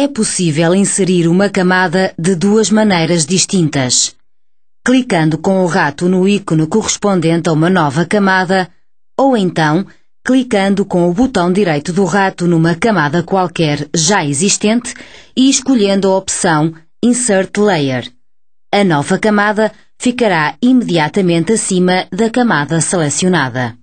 É possível inserir uma camada de duas maneiras distintas. Clicando com o rato no ícone correspondente a uma nova camada, ou então clicando com o botão direito do rato numa camada qualquer já existente e escolhendo a opção Insert Layer. A nova camada ficará imediatamente acima da camada selecionada.